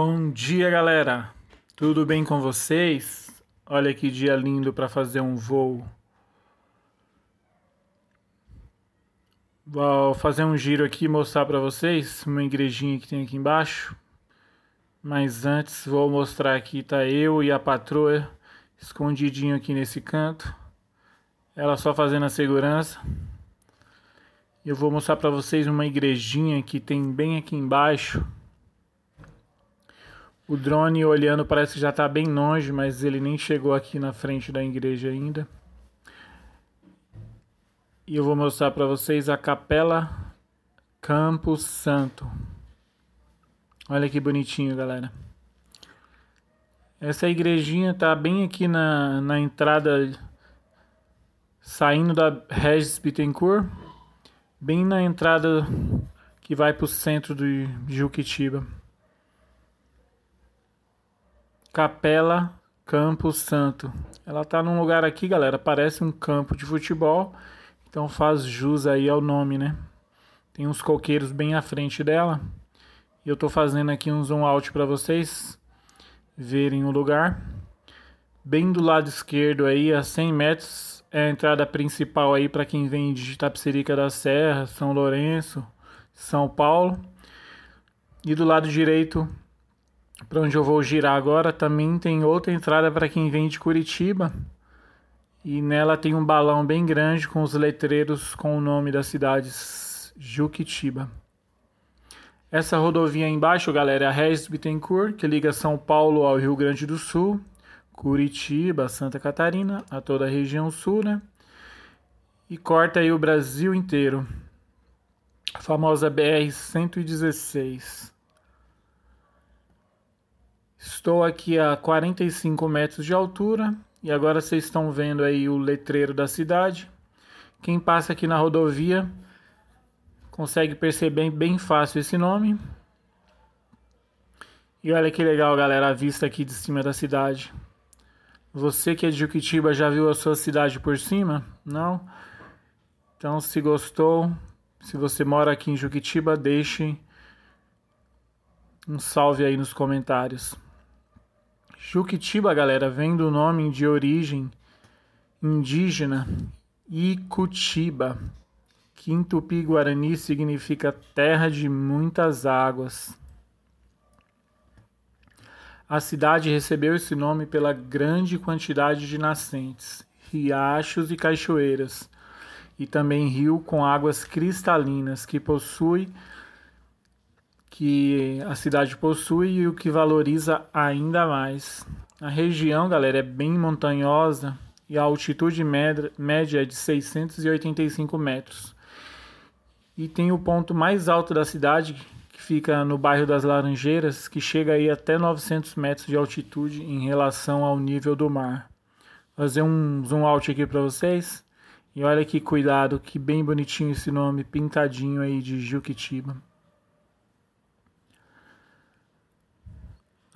Bom dia, galera. Tudo bem com vocês? Olha que dia lindo para fazer um voo. Vou fazer um giro aqui e mostrar para vocês uma igrejinha que tem aqui embaixo. Mas antes vou mostrar aqui tá eu e a patroa escondidinho aqui nesse canto. Ela só fazendo a segurança. Eu vou mostrar para vocês uma igrejinha que tem bem aqui embaixo o drone olhando parece que já está bem longe, mas ele nem chegou aqui na frente da igreja ainda. E eu vou mostrar para vocês a Capela Campo Santo. Olha que bonitinho, galera. Essa igrejinha tá bem aqui na, na entrada, saindo da Regis Bittencourt, bem na entrada que vai para o centro de Juquitiba. Capela Campo Santo. Ela tá num lugar aqui, galera, parece um campo de futebol, então faz jus aí ao nome, né? Tem uns coqueiros bem à frente dela. E eu tô fazendo aqui um zoom out para vocês verem o lugar. Bem do lado esquerdo aí, a 100 metros, é a entrada principal aí para quem vem de Tapsirica da Serra, São Lourenço, São Paulo. E do lado direito, para onde eu vou girar agora, também tem outra entrada para quem vem de Curitiba. E nela tem um balão bem grande com os letreiros com o nome das cidades Juquitiba. Essa rodovia embaixo, galera, é a Regis Bittencourt, que liga São Paulo ao Rio Grande do Sul, Curitiba, Santa Catarina, a toda a região sul, né? E corta aí o Brasil inteiro. A famosa BR 116. Estou aqui a 45 metros de altura e agora vocês estão vendo aí o letreiro da cidade. Quem passa aqui na rodovia consegue perceber bem fácil esse nome. E olha que legal, galera, a vista aqui de cima da cidade. Você que é de Juquitiba já viu a sua cidade por cima? Não? Então, se gostou, se você mora aqui em Juquitiba, deixe um salve aí nos comentários. Juquitiba, galera, vem do nome de origem indígena Icutiba, que em tupi-guarani significa terra de muitas águas. A cidade recebeu esse nome pela grande quantidade de nascentes, riachos e cachoeiras, e também rio com águas cristalinas que possui que a cidade possui e o que valoriza ainda mais. A região, galera, é bem montanhosa e a altitude média é de 685 metros. E tem o ponto mais alto da cidade, que fica no bairro das Laranjeiras, que chega aí até 900 metros de altitude em relação ao nível do mar. Vou fazer um zoom out aqui para vocês. E olha que cuidado, que bem bonitinho esse nome, pintadinho aí de Juquitiba.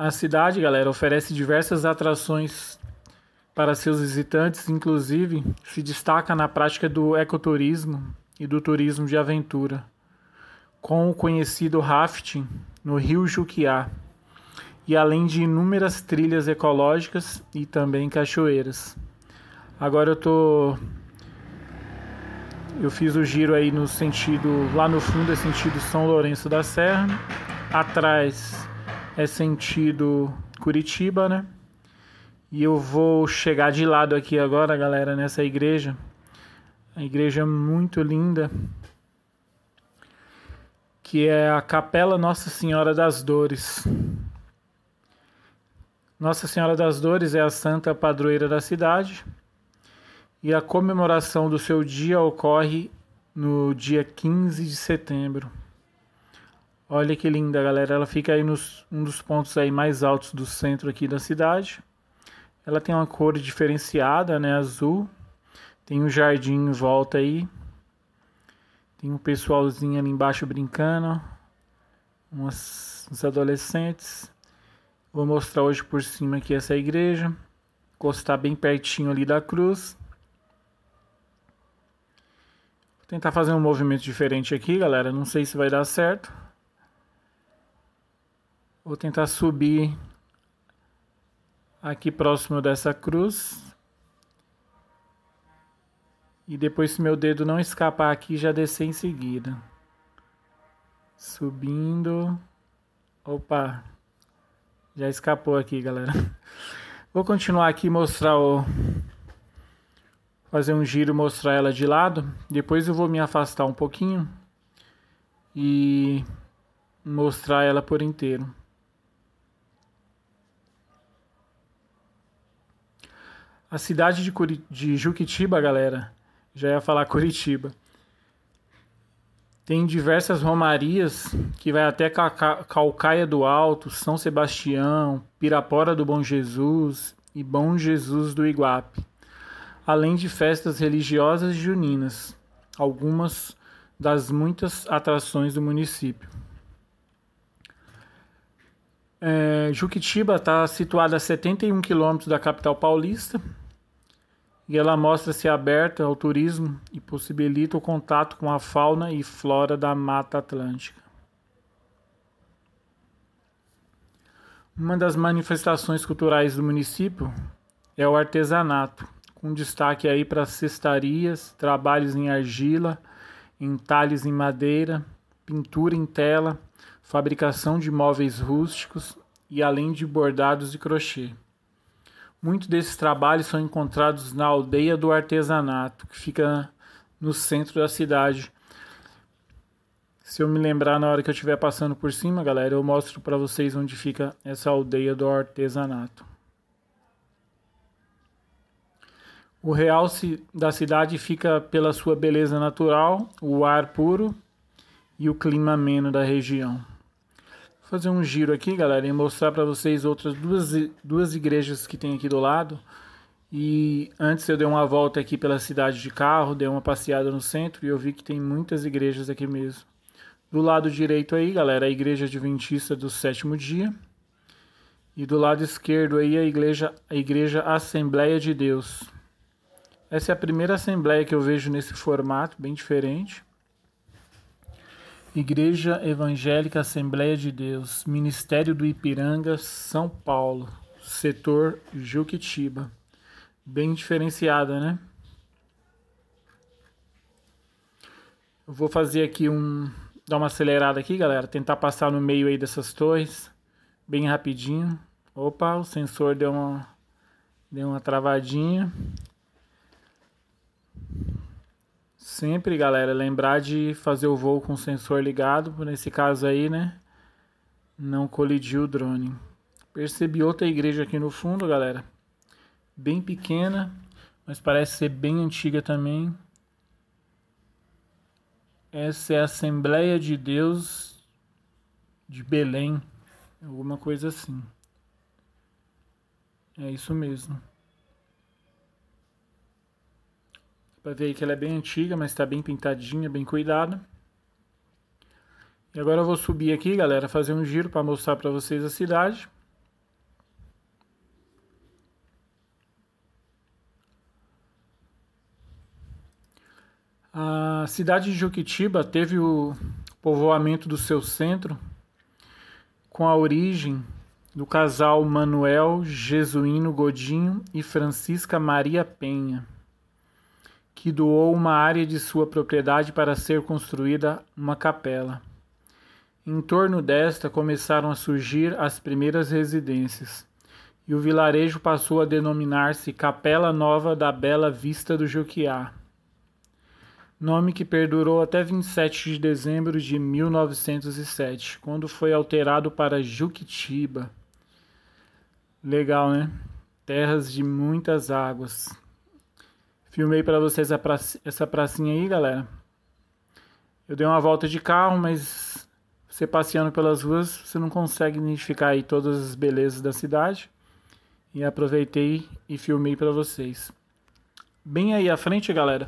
A cidade, galera, oferece diversas atrações para seus visitantes, inclusive se destaca na prática do ecoturismo e do turismo de aventura, com o conhecido rafting no rio Juquiá, e além de inúmeras trilhas ecológicas e também cachoeiras. Agora eu tô eu fiz o giro aí no sentido lá no fundo é sentido São Lourenço da Serra, atrás é sentido Curitiba, né? E eu vou chegar de lado aqui agora, galera, nessa igreja. A igreja é muito linda, que é a Capela Nossa Senhora das Dores. Nossa Senhora das Dores é a santa padroeira da cidade e a comemoração do seu dia ocorre no dia 15 de setembro. Olha que linda, galera. Ela fica aí nos um dos pontos aí mais altos do centro aqui da cidade. Ela tem uma cor diferenciada, né, azul. Tem um jardim em volta aí. Tem um pessoalzinho ali embaixo brincando. Umas, uns adolescentes. Vou mostrar hoje por cima aqui essa igreja. Encostar bem pertinho ali da cruz. Vou tentar fazer um movimento diferente aqui, galera. Não sei se vai dar certo. Vou tentar subir aqui próximo dessa cruz. E depois, se meu dedo não escapar aqui, já descer em seguida. Subindo. Opa! Já escapou aqui, galera. Vou continuar aqui mostrar o. Fazer um giro, mostrar ela de lado. Depois eu vou me afastar um pouquinho. E mostrar ela por inteiro. A cidade de, de Juquitiba, galera, já ia falar Curitiba. Tem diversas romarias que vai até Calcaia do Alto, São Sebastião, Pirapora do Bom Jesus e Bom Jesus do Iguape, além de festas religiosas juninas, algumas das muitas atrações do município. É, Juquitiba está situada a 71 quilômetros da capital paulista e ela mostra-se aberta ao turismo e possibilita o contato com a fauna e flora da Mata Atlântica. Uma das manifestações culturais do município é o artesanato, com destaque aí para cestarias, trabalhos em argila, entalhes em madeira, pintura em tela, fabricação de móveis rústicos e além de bordados e crochê. Muitos desses trabalhos são encontrados na aldeia do artesanato, que fica no centro da cidade. Se eu me lembrar na hora que eu estiver passando por cima, galera, eu mostro para vocês onde fica essa aldeia do artesanato. O realce da cidade fica pela sua beleza natural, o ar puro e o clima ameno da região fazer um giro aqui, galera, e mostrar para vocês outras duas, duas igrejas que tem aqui do lado. E antes eu dei uma volta aqui pela cidade de carro, dei uma passeada no centro e eu vi que tem muitas igrejas aqui mesmo. Do lado direito aí, galera, a igreja adventista do sétimo dia. E do lado esquerdo aí a igreja, a igreja Assembleia de Deus. Essa é a primeira assembleia que eu vejo nesse formato, bem diferente. Igreja Evangélica Assembleia de Deus, Ministério do Ipiranga, São Paulo, setor Juquitiba. Bem diferenciada, né? Eu vou fazer aqui um. dar uma acelerada aqui, galera. Tentar passar no meio aí dessas torres. Bem rapidinho. Opa, o sensor deu uma. deu uma travadinha. Sempre, galera, lembrar de fazer o voo com o sensor ligado. Nesse caso aí, né? Não colidiu o drone. Percebi outra igreja aqui no fundo, galera. Bem pequena, mas parece ser bem antiga também. Essa é a Assembleia de Deus de Belém. Alguma coisa assim. É isso mesmo. Para ver que ela é bem antiga, mas está bem pintadinha, bem cuidada. E agora eu vou subir aqui, galera, fazer um giro para mostrar para vocês a cidade. A cidade de Juquitiba teve o povoamento do seu centro com a origem do casal Manuel Jesuíno Godinho e Francisca Maria Penha que doou uma área de sua propriedade para ser construída uma capela. Em torno desta começaram a surgir as primeiras residências, e o vilarejo passou a denominar-se Capela Nova da Bela Vista do Juquiá, nome que perdurou até 27 de dezembro de 1907, quando foi alterado para Juquitiba. Legal, né? Terras de muitas águas. Filmei para vocês praça, essa pracinha aí, galera. Eu dei uma volta de carro, mas você passeando pelas ruas, você não consegue identificar aí todas as belezas da cidade. E aproveitei e filmei para vocês. Bem aí à frente, galera,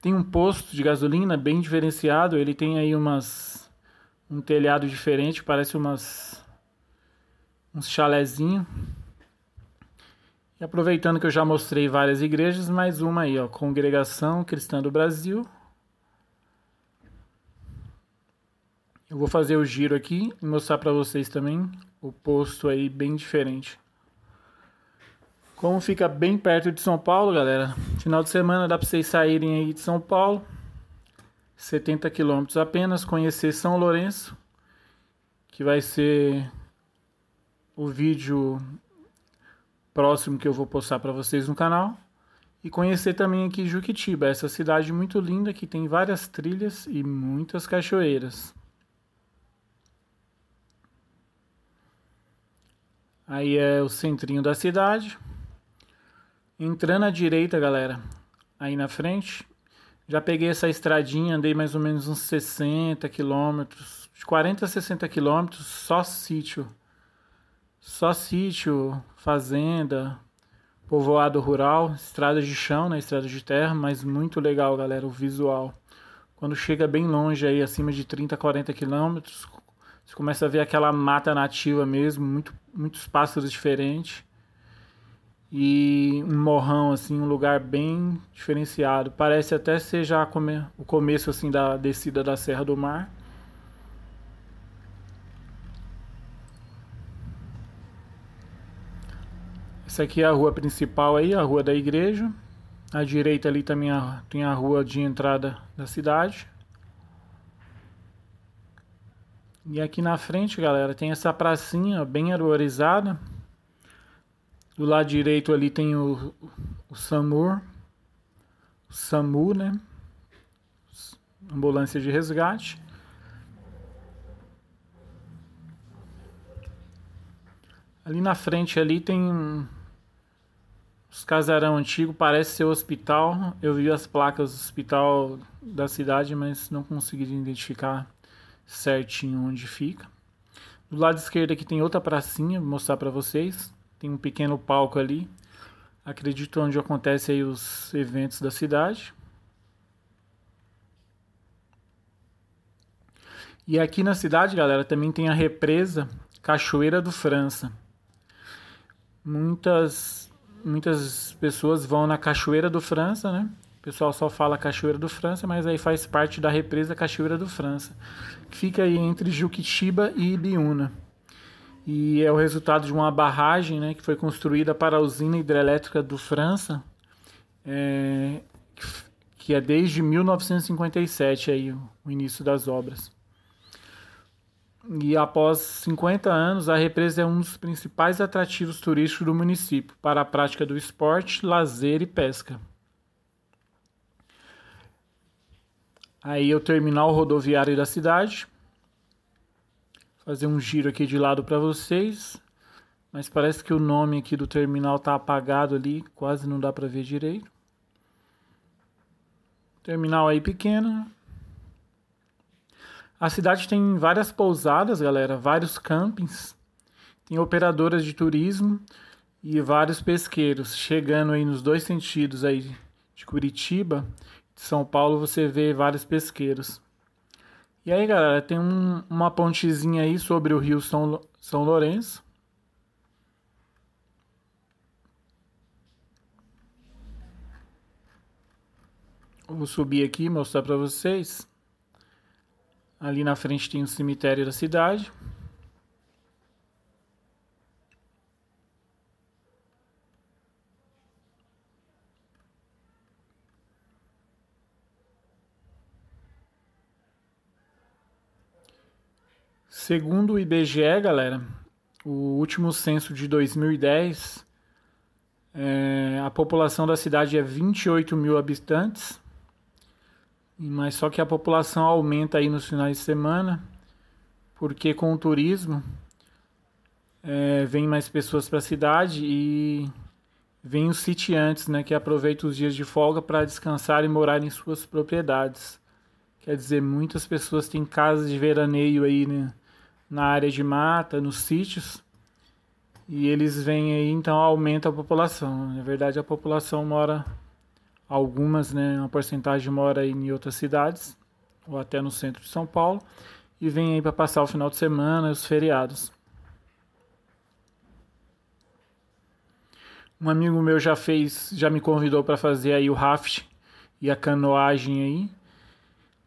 tem um posto de gasolina bem diferenciado. Ele tem aí umas um telhado diferente, parece umas uns chalézinhos. E aproveitando que eu já mostrei várias igrejas, mais uma aí, ó, Congregação Cristã do Brasil. Eu vou fazer o giro aqui e mostrar para vocês também o posto aí bem diferente. Como fica bem perto de São Paulo, galera, final de semana dá para vocês saírem aí de São Paulo, 70 quilômetros apenas, conhecer São Lourenço, que vai ser o vídeo próximo que eu vou postar para vocês no canal. E conhecer também aqui Juquitiba, essa cidade muito linda que tem várias trilhas e muitas cachoeiras. Aí é o centrinho da cidade. Entrando à direita, galera, aí na frente, já peguei essa estradinha, andei mais ou menos uns 60 quilômetros, de 40 a 60 quilômetros, só sítio. Só sítio, fazenda, povoado rural, estrada de chão, na né? estrada de terra, mas muito legal, galera, o visual. Quando chega bem longe aí, acima de 30, 40 quilômetros, você começa a ver aquela mata nativa mesmo, muito, muitos pássaros diferentes. E um morrão, assim, um lugar bem diferenciado. Parece até ser já o começo, assim, da descida da Serra do Mar. Essa aqui é a rua principal aí, a rua da igreja. À direita ali também tem a rua de entrada da cidade. E aqui na frente, galera, tem essa pracinha bem arborizada. Do lado direito ali tem o, o SAMUR. O SAMU, né? Ambulância de resgate. Ali na frente ali tem os casarão antigo parece ser o hospital. Eu vi as placas do hospital da cidade, mas não consegui identificar certinho onde fica. Do lado esquerdo aqui tem outra pracinha, vou mostrar para vocês. Tem um pequeno palco ali. Acredito onde acontecem aí os eventos da cidade. E aqui na cidade, galera, também tem a represa Cachoeira do França. Muitas muitas pessoas vão na Cachoeira do França, né? O pessoal só fala Cachoeira do França, mas aí faz parte da represa Cachoeira do França, que fica aí entre Juquitiba e Ibiúna. E é o resultado de uma barragem né, que foi construída para a usina hidrelétrica do França, é, que é desde 1957 aí, o início das obras e após 50 anos, a represa é um dos principais atrativos turísticos do município para a prática do esporte, lazer e pesca. Aí eu terminar o rodoviário da cidade. Fazer um giro aqui de lado para vocês. Mas parece que o nome aqui do terminal tá apagado ali, quase não dá para ver direito. Terminal aí pequeno, a cidade tem várias pousadas, galera, vários campings, tem operadoras de turismo e vários pesqueiros. Chegando aí nos dois sentidos aí de Curitiba, de São Paulo, você vê vários pesqueiros. E aí, galera, tem um, uma pontezinha aí sobre o rio São, São Lourenço. Vou subir aqui e mostrar para vocês. Ali na frente tem o cemitério da cidade. Segundo o IBGE, galera, o último censo de 2010, é, a população da cidade é 28 mil habitantes. Mas só que a população aumenta aí nos finais de semana, porque com o turismo é, vem mais pessoas para a cidade e vem os sitiantes, né, que aproveitam os dias de folga para descansar e morar em suas propriedades. Quer dizer, muitas pessoas têm casas de veraneio aí né, na área de mata, nos sítios, e eles vêm aí, então aumenta a população. Na verdade, a população mora Algumas, né, uma porcentagem mora em outras cidades ou até no centro de São Paulo e vem aí para passar o final de semana e os feriados. Um amigo meu já fez, já me convidou para fazer aí o raft e a canoagem aí.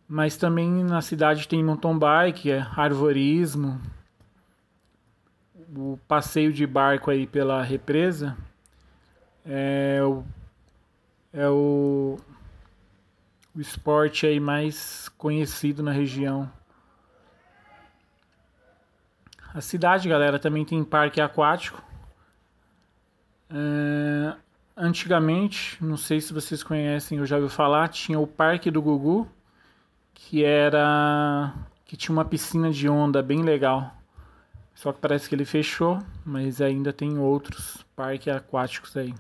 Mas também na cidade tem mountain bike, é arvorismo, o passeio de barco aí pela represa, é, o é o, o esporte aí mais conhecido na região. A cidade, galera, também tem parque aquático. É, antigamente, não sei se vocês conhecem ou já ouviu falar, tinha o Parque do Gugu, que era que tinha uma piscina de onda bem legal. Só que parece que ele fechou, mas ainda tem outros parques aquáticos aí.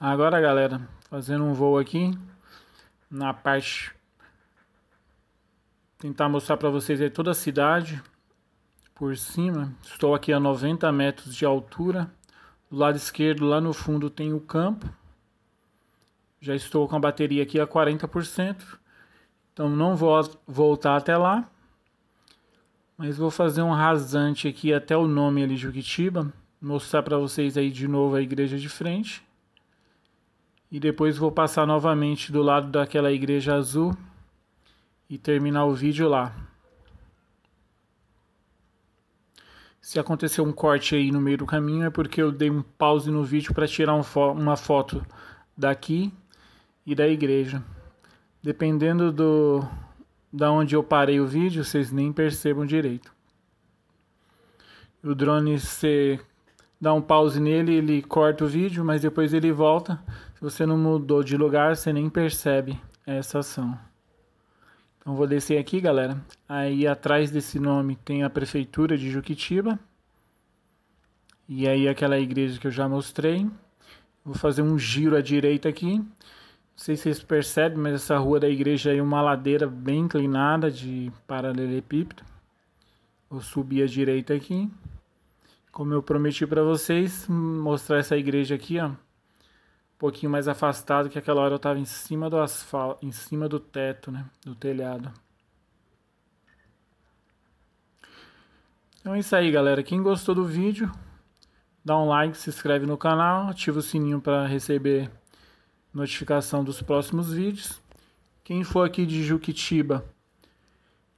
Agora, galera, fazendo um voo aqui na parte tentar mostrar para vocês aí toda a cidade por cima. Estou aqui a 90 metros de altura. Do lado esquerdo, lá no fundo, tem o campo. Já estou com a bateria aqui a 40%. Então não vou voltar até lá. Mas vou fazer um rasante aqui até o nome ali Juquitiba. Mostrar para vocês aí de novo a igreja de frente. E depois vou passar novamente do lado daquela igreja azul e terminar o vídeo lá. Se aconteceu um corte aí no meio do caminho é porque eu dei um pause no vídeo para tirar um fo uma foto daqui e da igreja. Dependendo do da onde eu parei o vídeo, vocês nem percebam direito. O drone ser dá um pause nele, ele corta o vídeo, mas depois ele volta. Se você não mudou de lugar, você nem percebe essa ação. Então vou descer aqui, galera. Aí atrás desse nome tem a prefeitura de Juquitiba. E aí aquela igreja que eu já mostrei. Vou fazer um giro à direita aqui. Não sei se vocês percebem, mas essa rua da igreja é uma ladeira bem inclinada de paralelepípedo. Vou subir à direita aqui. Como eu prometi para vocês, mostrar essa igreja aqui, ó. Um pouquinho mais afastado, que aquela hora eu estava em cima do asfalto, em cima do teto, né, do telhado. Então é isso aí, galera. Quem gostou do vídeo, dá um like, se inscreve no canal, ativa o sininho para receber notificação dos próximos vídeos. Quem for aqui de Juquitiba,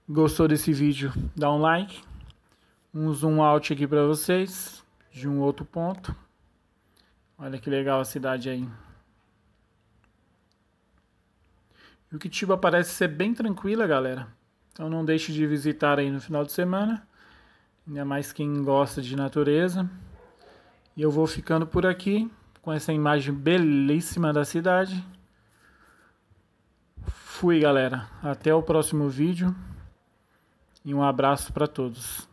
gostou desse vídeo, dá um like um zoom out aqui para vocês de um outro ponto. Olha que legal a cidade aí. E o Kitiba parece ser bem tranquila, galera. Então não deixe de visitar aí no final de semana. Ainda mais quem gosta de natureza. E eu vou ficando por aqui com essa imagem belíssima da cidade. Fui, galera. Até o próximo vídeo. E um abraço para todos.